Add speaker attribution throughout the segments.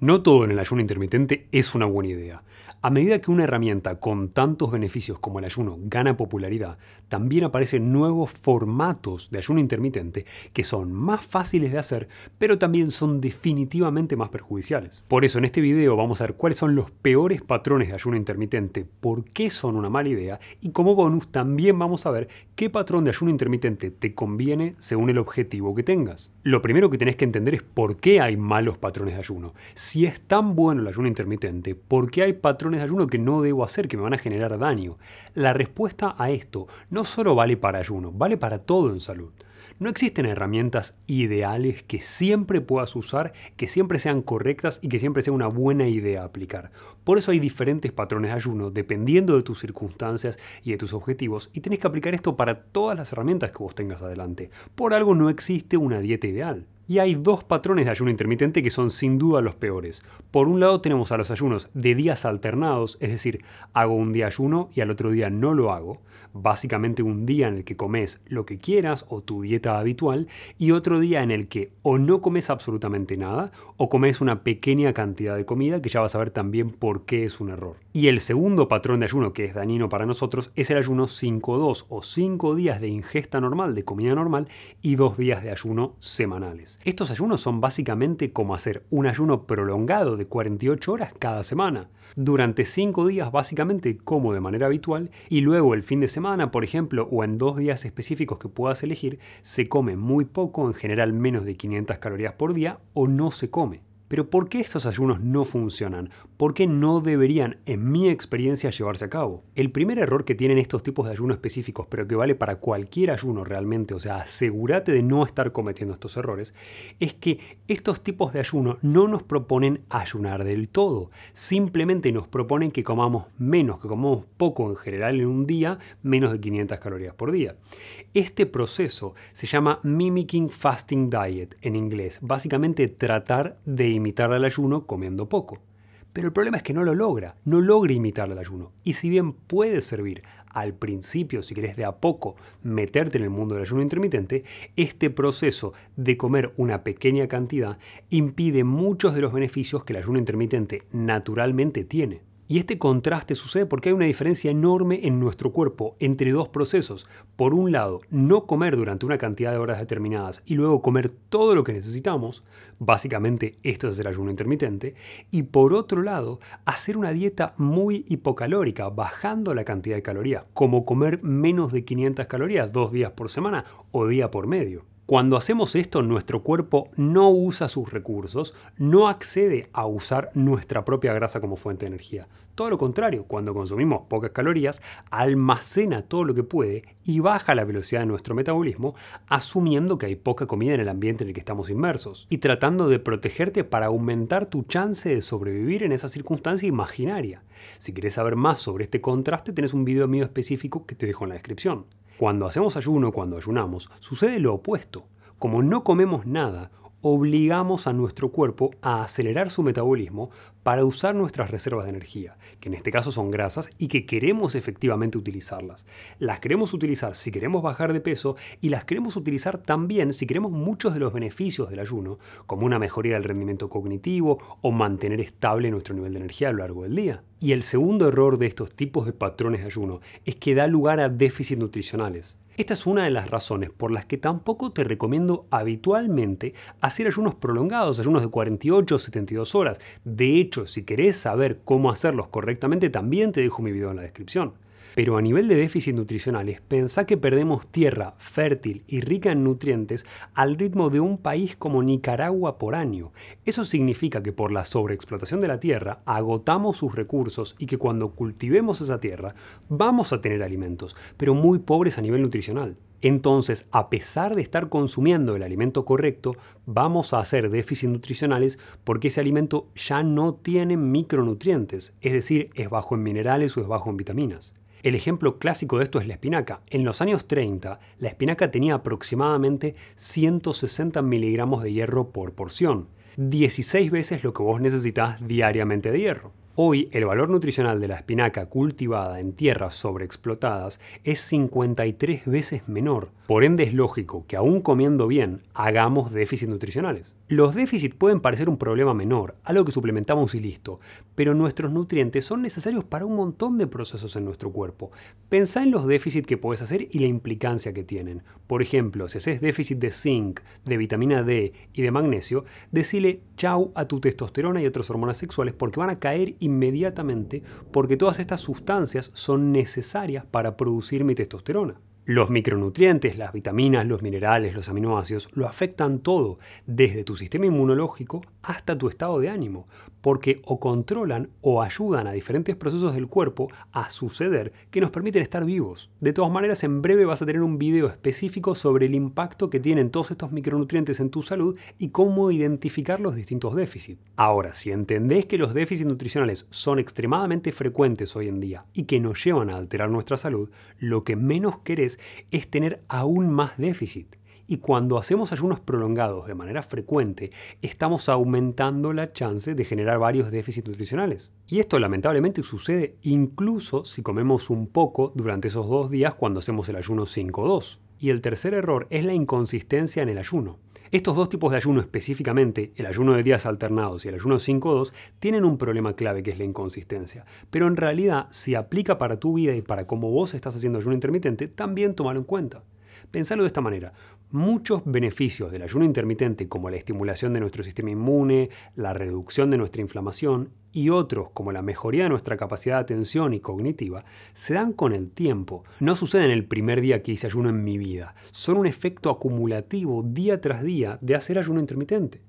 Speaker 1: No todo en el ayuno intermitente es una buena idea. A medida que una herramienta con tantos beneficios como el ayuno gana popularidad, también aparecen nuevos formatos de ayuno intermitente que son más fáciles de hacer, pero también son definitivamente más perjudiciales. Por eso en este video vamos a ver cuáles son los peores patrones de ayuno intermitente, por qué son una mala idea y como bonus también vamos a ver qué patrón de ayuno intermitente te conviene según el objetivo que tengas. Lo primero que tenés que entender es por qué hay malos patrones de ayuno si es tan bueno el ayuno intermitente, ¿por qué hay patrones de ayuno que no debo hacer, que me van a generar daño? La respuesta a esto no solo vale para ayuno, vale para todo en salud. No existen herramientas ideales que siempre puedas usar, que siempre sean correctas y que siempre sea una buena idea aplicar. Por eso hay diferentes patrones de ayuno dependiendo de tus circunstancias y de tus objetivos y tenés que aplicar esto para todas las herramientas que vos tengas adelante. Por algo no existe una dieta ideal. Y hay dos patrones de ayuno intermitente que son sin duda los peores. Por un lado tenemos a los ayunos de días alternados, es decir, hago un día ayuno y al otro día no lo hago. Básicamente un día en el que comes lo que quieras o tu dieta habitual y otro día en el que o no comes absolutamente nada o comes una pequeña cantidad de comida que ya vas a ver también por qué es un error. Y el segundo patrón de ayuno que es dañino para nosotros es el ayuno 5-2 o 5 días de ingesta normal, de comida normal y 2 días de ayuno semanales. Estos ayunos son básicamente como hacer un ayuno prolongado de 48 horas cada semana, durante 5 días básicamente como de manera habitual, y luego el fin de semana, por ejemplo, o en dos días específicos que puedas elegir, se come muy poco, en general menos de 500 calorías por día, o no se come. Pero ¿por qué estos ayunos no funcionan? porque no deberían, en mi experiencia, llevarse a cabo. El primer error que tienen estos tipos de ayuno específicos, pero que vale para cualquier ayuno realmente, o sea, asegúrate de no estar cometiendo estos errores, es que estos tipos de ayuno no nos proponen ayunar del todo, simplemente nos proponen que comamos menos, que comamos poco en general en un día, menos de 500 calorías por día. Este proceso se llama Mimicking Fasting Diet en inglés, básicamente tratar de imitar el ayuno comiendo poco. Pero el problema es que no lo logra, no logra imitar el ayuno. Y si bien puede servir al principio, si querés de a poco meterte en el mundo del ayuno intermitente, este proceso de comer una pequeña cantidad impide muchos de los beneficios que el ayuno intermitente naturalmente tiene. Y este contraste sucede porque hay una diferencia enorme en nuestro cuerpo entre dos procesos. Por un lado, no comer durante una cantidad de horas determinadas y luego comer todo lo que necesitamos, básicamente esto es el ayuno intermitente, y por otro lado, hacer una dieta muy hipocalórica, bajando la cantidad de calorías, como comer menos de 500 calorías dos días por semana o día por medio. Cuando hacemos esto, nuestro cuerpo no usa sus recursos, no accede a usar nuestra propia grasa como fuente de energía. Todo lo contrario, cuando consumimos pocas calorías, almacena todo lo que puede y baja la velocidad de nuestro metabolismo, asumiendo que hay poca comida en el ambiente en el que estamos inmersos, y tratando de protegerte para aumentar tu chance de sobrevivir en esa circunstancia imaginaria. Si quieres saber más sobre este contraste, tenés un video mío específico que te dejo en la descripción. Cuando hacemos ayuno, cuando ayunamos, sucede lo opuesto. Como no comemos nada, obligamos a nuestro cuerpo a acelerar su metabolismo para usar nuestras reservas de energía, que en este caso son grasas y que queremos efectivamente utilizarlas. Las queremos utilizar si queremos bajar de peso y las queremos utilizar también si queremos muchos de los beneficios del ayuno, como una mejoría del rendimiento cognitivo o mantener estable nuestro nivel de energía a lo largo del día. Y el segundo error de estos tipos de patrones de ayuno es que da lugar a déficits nutricionales. Esta es una de las razones por las que tampoco te recomiendo habitualmente hacer ayunos prolongados, ayunos de 48 o 72 horas. De hecho, si querés saber cómo hacerlos correctamente, también te dejo mi video en la descripción. Pero a nivel de déficit nutricionales, pensá que perdemos tierra fértil y rica en nutrientes al ritmo de un país como Nicaragua por año. Eso significa que por la sobreexplotación de la tierra agotamos sus recursos y que cuando cultivemos esa tierra vamos a tener alimentos, pero muy pobres a nivel nutricional. Entonces, a pesar de estar consumiendo el alimento correcto, vamos a hacer déficits nutricionales porque ese alimento ya no tiene micronutrientes, es decir, es bajo en minerales o es bajo en vitaminas. El ejemplo clásico de esto es la espinaca. En los años 30, la espinaca tenía aproximadamente 160 miligramos de hierro por porción, 16 veces lo que vos necesitas diariamente de hierro. Hoy el valor nutricional de la espinaca cultivada en tierras sobreexplotadas es 53 veces menor. Por ende es lógico que aún comiendo bien hagamos déficits nutricionales. Los déficits pueden parecer un problema menor, algo que suplementamos y listo, pero nuestros nutrientes son necesarios para un montón de procesos en nuestro cuerpo. Pensá en los déficits que puedes hacer y la implicancia que tienen. Por ejemplo, si haces déficit de zinc, de vitamina D y de magnesio, decile chau a tu testosterona y otras hormonas sexuales porque van a caer inmediatamente porque todas estas sustancias son necesarias para producir mi testosterona. Los micronutrientes, las vitaminas, los minerales, los aminoácidos lo afectan todo, desde tu sistema inmunológico hasta tu estado de ánimo, porque o controlan o ayudan a diferentes procesos del cuerpo a suceder que nos permiten estar vivos. De todas maneras, en breve vas a tener un video específico sobre el impacto que tienen todos estos micronutrientes en tu salud y cómo identificar los distintos déficits. Ahora, si entendés que los déficits nutricionales son extremadamente frecuentes hoy en día y que nos llevan a alterar nuestra salud, lo que menos querés es tener aún más déficit y cuando hacemos ayunos prolongados de manera frecuente, estamos aumentando la chance de generar varios déficits nutricionales. Y esto lamentablemente sucede incluso si comemos un poco durante esos dos días cuando hacemos el ayuno 5-2. Y el tercer error es la inconsistencia en el ayuno. Estos dos tipos de ayuno específicamente, el ayuno de días alternados y el ayuno 5-2, tienen un problema clave que es la inconsistencia. Pero en realidad, si aplica para tu vida y para cómo vos estás haciendo ayuno intermitente, también tomalo en cuenta. Pensalo de esta manera. Muchos beneficios del ayuno intermitente, como la estimulación de nuestro sistema inmune, la reducción de nuestra inflamación y otros, como la mejoría de nuestra capacidad de atención y cognitiva, se dan con el tiempo. No suceden el primer día que hice ayuno en mi vida. Son un efecto acumulativo día tras día de hacer ayuno intermitente.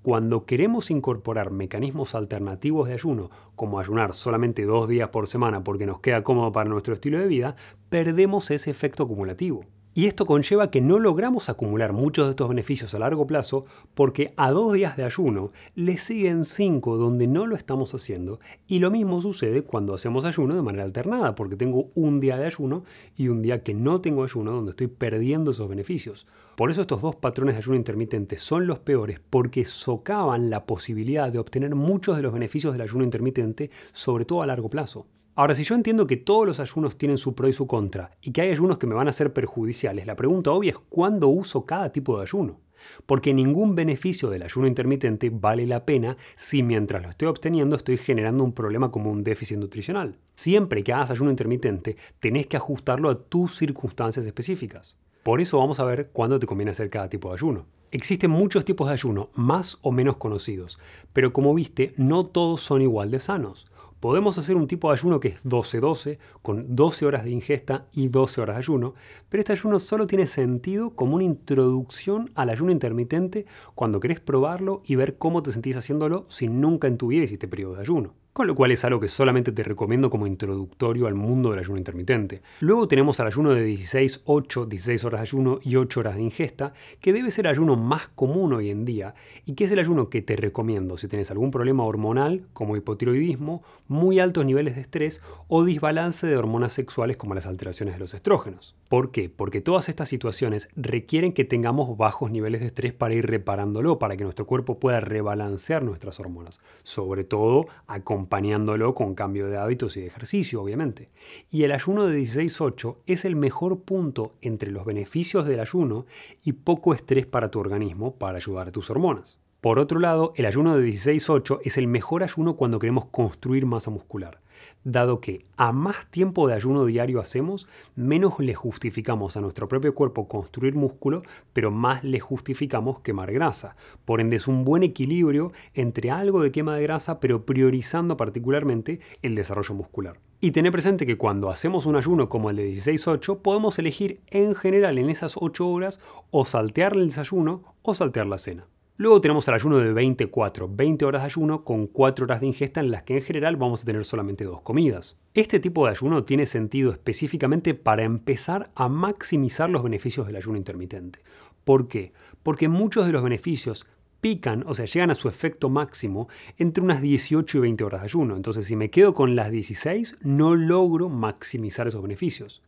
Speaker 1: Cuando queremos incorporar mecanismos alternativos de ayuno, como ayunar solamente dos días por semana porque nos queda cómodo para nuestro estilo de vida, perdemos ese efecto acumulativo. Y esto conlleva que no logramos acumular muchos de estos beneficios a largo plazo porque a dos días de ayuno le siguen cinco donde no lo estamos haciendo. Y lo mismo sucede cuando hacemos ayuno de manera alternada, porque tengo un día de ayuno y un día que no tengo ayuno donde estoy perdiendo esos beneficios. Por eso estos dos patrones de ayuno intermitente son los peores porque socavan la posibilidad de obtener muchos de los beneficios del ayuno intermitente, sobre todo a largo plazo. Ahora, si yo entiendo que todos los ayunos tienen su pro y su contra, y que hay ayunos que me van a ser perjudiciales, la pregunta obvia es cuándo uso cada tipo de ayuno. Porque ningún beneficio del ayuno intermitente vale la pena si mientras lo estoy obteniendo estoy generando un problema como un déficit nutricional. Siempre que hagas ayuno intermitente, tenés que ajustarlo a tus circunstancias específicas. Por eso vamos a ver cuándo te conviene hacer cada tipo de ayuno. Existen muchos tipos de ayuno, más o menos conocidos, pero como viste, no todos son igual de sanos. Podemos hacer un tipo de ayuno que es 12-12, con 12 horas de ingesta y 12 horas de ayuno, pero este ayuno solo tiene sentido como una introducción al ayuno intermitente cuando querés probarlo y ver cómo te sentís haciéndolo si nunca en tu vida hiciste periodo de ayuno con lo cual es algo que solamente te recomiendo como introductorio al mundo del ayuno intermitente. Luego tenemos al ayuno de 16, 8, 16 horas de ayuno y 8 horas de ingesta, que debe ser el ayuno más común hoy en día y que es el ayuno que te recomiendo si tienes algún problema hormonal como hipotiroidismo, muy altos niveles de estrés o desbalance de hormonas sexuales como las alteraciones de los estrógenos. ¿Por qué? Porque todas estas situaciones requieren que tengamos bajos niveles de estrés para ir reparándolo, para que nuestro cuerpo pueda rebalancear nuestras hormonas, sobre todo a acompañándolo con cambio de hábitos y de ejercicio, obviamente. Y el ayuno de 16-8 es el mejor punto entre los beneficios del ayuno y poco estrés para tu organismo para ayudar a tus hormonas. Por otro lado, el ayuno de 16-8 es el mejor ayuno cuando queremos construir masa muscular, dado que a más tiempo de ayuno diario hacemos, menos le justificamos a nuestro propio cuerpo construir músculo, pero más le justificamos quemar grasa. Por ende es un buen equilibrio entre algo de quema de grasa, pero priorizando particularmente el desarrollo muscular. Y tener presente que cuando hacemos un ayuno como el de 16-8, podemos elegir en general en esas 8 horas o saltear el desayuno o saltear la cena. Luego tenemos el ayuno de 24, 20 horas de ayuno con 4 horas de ingesta en las que en general vamos a tener solamente dos comidas. Este tipo de ayuno tiene sentido específicamente para empezar a maximizar los beneficios del ayuno intermitente. ¿Por qué? Porque muchos de los beneficios pican, o sea, llegan a su efecto máximo entre unas 18 y 20 horas de ayuno. Entonces, si me quedo con las 16, no logro maximizar esos beneficios.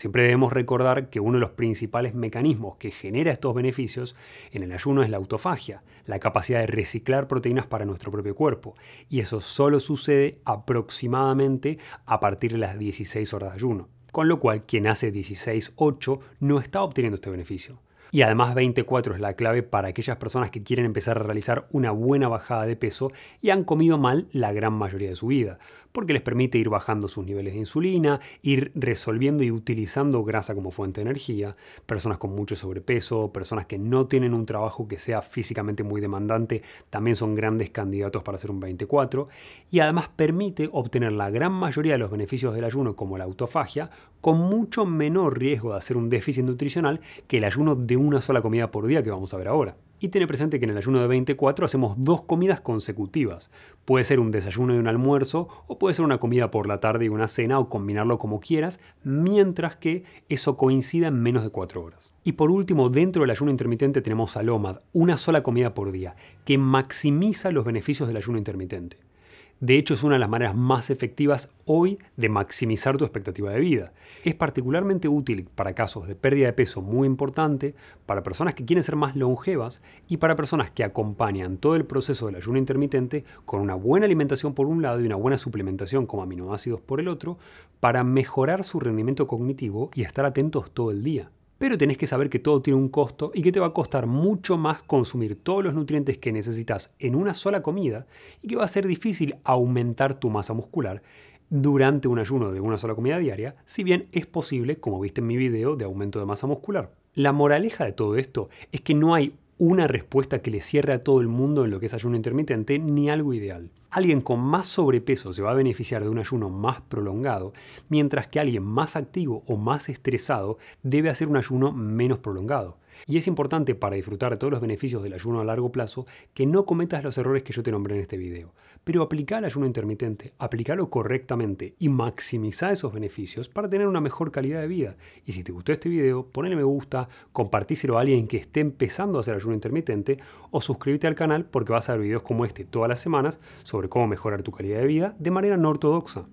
Speaker 1: Siempre debemos recordar que uno de los principales mecanismos que genera estos beneficios en el ayuno es la autofagia, la capacidad de reciclar proteínas para nuestro propio cuerpo, y eso solo sucede aproximadamente a partir de las 16 horas de ayuno, con lo cual quien hace 16-8 no está obteniendo este beneficio. Y además 24 es la clave para aquellas personas que quieren empezar a realizar una buena bajada de peso y han comido mal la gran mayoría de su vida, porque les permite ir bajando sus niveles de insulina, ir resolviendo y utilizando grasa como fuente de energía, personas con mucho sobrepeso, personas que no tienen un trabajo que sea físicamente muy demandante, también son grandes candidatos para hacer un 24, y además permite obtener la gran mayoría de los beneficios del ayuno como la autofagia con mucho menor riesgo de hacer un déficit nutricional que el ayuno de una sola comida por día que vamos a ver ahora. Y tiene presente que en el ayuno de 24 hacemos dos comidas consecutivas. Puede ser un desayuno y un almuerzo, o puede ser una comida por la tarde y una cena, o combinarlo como quieras, mientras que eso coincida en menos de 4 horas. Y por último, dentro del ayuno intermitente tenemos Salomad, una sola comida por día, que maximiza los beneficios del ayuno intermitente. De hecho, es una de las maneras más efectivas hoy de maximizar tu expectativa de vida. Es particularmente útil para casos de pérdida de peso muy importante, para personas que quieren ser más longevas y para personas que acompañan todo el proceso del ayuno intermitente con una buena alimentación por un lado y una buena suplementación como aminoácidos por el otro, para mejorar su rendimiento cognitivo y estar atentos todo el día pero tenés que saber que todo tiene un costo y que te va a costar mucho más consumir todos los nutrientes que necesitas en una sola comida y que va a ser difícil aumentar tu masa muscular durante un ayuno de una sola comida diaria, si bien es posible, como viste en mi video de aumento de masa muscular. La moraleja de todo esto es que no hay una respuesta que le cierre a todo el mundo en lo que es ayuno intermitente, ni algo ideal. Alguien con más sobrepeso se va a beneficiar de un ayuno más prolongado, mientras que alguien más activo o más estresado debe hacer un ayuno menos prolongado. Y es importante para disfrutar de todos los beneficios del ayuno a largo plazo que no cometas los errores que yo te nombré en este video. Pero aplica el ayuno intermitente, aplícalo correctamente y maximiza esos beneficios para tener una mejor calidad de vida. Y si te gustó este video, ponle me gusta, compartíselo a alguien que esté empezando a hacer ayuno intermitente o suscríbete al canal porque vas a ver videos como este todas las semanas sobre cómo mejorar tu calidad de vida de manera no ortodoxa.